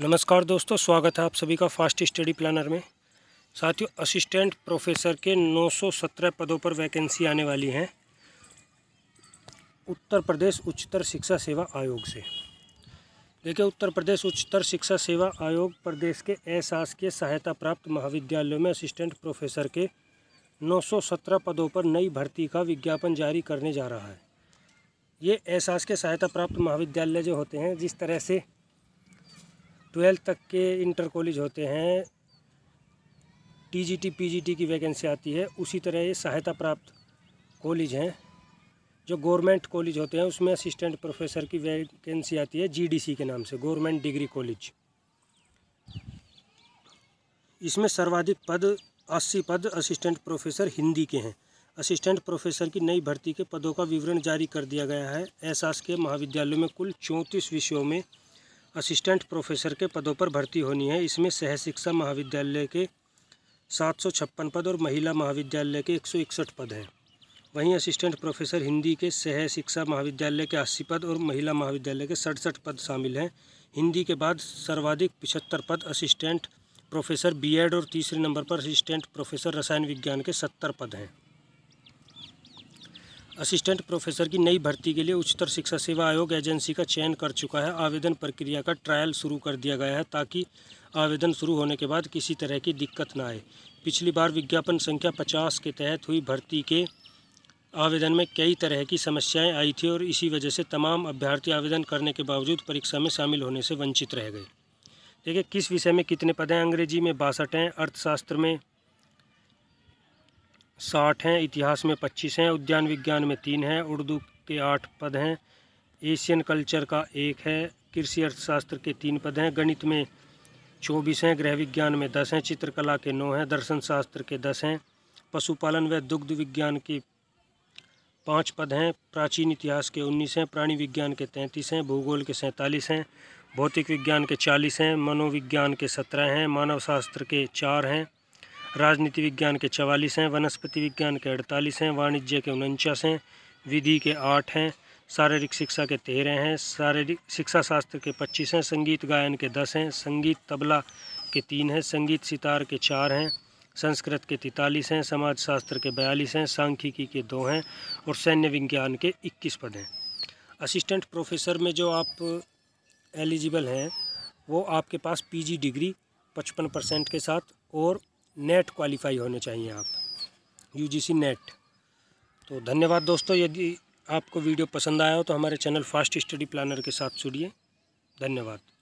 नमस्कार दोस्तों स्वागत है आप सभी का फास्ट स्टडी प्लानर में साथियों असिस्टेंट प्रोफेसर के 917 पदों पर वैकेंसी आने वाली हैं उत्तर प्रदेश उच्चतर शिक्षा सेवा आयोग से देखिए उत्तर प्रदेश उच्चतर शिक्षा सेवा आयोग प्रदेश के अशासकीय सहायता प्राप्त महाविद्यालयों में असिस्टेंट प्रोफेसर के 917 पदों पर नई भर्ती का विज्ञापन जारी करने जा रहा है ये एहसास के सहायता प्राप्त महाविद्यालय जो होते हैं जिस तरह से ट्वेल्थ तक के इंटर कॉलेज होते हैं टीजीटी पीजीटी की वैकेंसी आती है उसी तरह ये सहायता प्राप्त कॉलेज हैं जो गवर्नमेंट कॉलेज होते हैं उसमें असिस्टेंट प्रोफेसर की वैकेंसी आती है जीडीसी के नाम से गवर्नमेंट डिग्री कॉलेज इसमें सर्वाधिक पद अस्सी पद असिस्टेंट प्रोफेसर हिंदी के हैं असिस्टेंट प्रोफेसर की नई भर्ती के पदों का विवरण जारी कर दिया गया है एहसास के महाविद्यालयों में कुल चौंतीस विषयों में असिस्टेंट प्रोफेसर के पदों पर भर्ती होनी है इसमें सह शिक्षा महाविद्यालय के सात सौ छप्पन पद और महिला महाविद्यालय के एक सौ इकसठ पद हैं वहीं असिस्टेंट प्रोफेसर हिंदी के सह शिक्षा महाविद्यालय के अस्सी पद और महिला महाविद्यालय के सड़सठ पद शामिल हैं हिंदी के बाद सर्वाधिक पिछहत्तर पद असिस्टेंट प्रोफेसर बीएड और तीसरे नंबर पर असिस्टेंट प्रोफेसर रसायन विज्ञान के सत्तर पद हैं असिस्टेंट प्रोफेसर की नई भर्ती के लिए उच्चतर शिक्षा सेवा आयोग एजेंसी का चयन कर चुका है आवेदन प्रक्रिया का ट्रायल शुरू कर दिया गया है ताकि आवेदन शुरू होने के बाद किसी तरह की दिक्कत ना आए पिछली बार विज्ञापन संख्या पचास के तहत हुई भर्ती के आवेदन में कई तरह की समस्याएं आई थी और इसी वजह से तमाम अभ्यर्थी आवेदन करने के बावजूद परीक्षा में शामिल होने से वंचित रह गए देखिए किस विषय में कितने पद हैं अंग्रेजी में बासठ हैं अर्थशास्त्र में साठ हैं इतिहास में पच्चीस हैं उद्यान विज्ञान में तीन हैं उर्दू के आठ पद हैं एशियन कल्चर का एक है कृषि अर्थशास्त्र के तीन पद हैं गणित में चौबीस हैं गृह विज्ञान में दस हैं चित्रकला के नौ हैं दर्शन शास्त्र के दस हैं पशुपालन व दुग्ध विज्ञान के पाँच पद हैं प्राचीन इतिहास के उन्नीस हैं प्राणी विज्ञान के तैंतीस हैं भूगोल के सैंतालीस हैं भौतिक विज्ञान के चालीस हैं मनोविज्ञान के सत्रह हैं मानव शास्त्र के चार हैं राजनीति विज्ञान के चवालीस हैं वनस्पति विज्ञान के अड़तालीस हैं वाणिज्य के उनचास हैं विधि के आठ हैं शारीरिक शिक्षा के तेरह हैं शारीरिक शिक्षा शास्त्र के पच्चीस हैं संगीत गायन के दस हैं संगीत तबला के तीन हैं संगीत सितार के चार हैं संस्कृत के तैतालीस हैं समाजशास्त्र के बयालीस हैं सांख्यिकी के दो हैं और सैन्य विज्ञान के इक्कीस पद हैं असिस्टेंट प्रोफेसर में जो आप एलिजिबल हैं वो आपके पास पीजी डिग्री पचपन परसेंट के साथ और नेट क्वालिफाई होने चाहिए आप यूजीसी नेट तो धन्यवाद दोस्तों यदि आपको वीडियो पसंद आया हो तो हमारे चैनल फास्ट स्टडी प्लानर के साथ जुड़िए धन्यवाद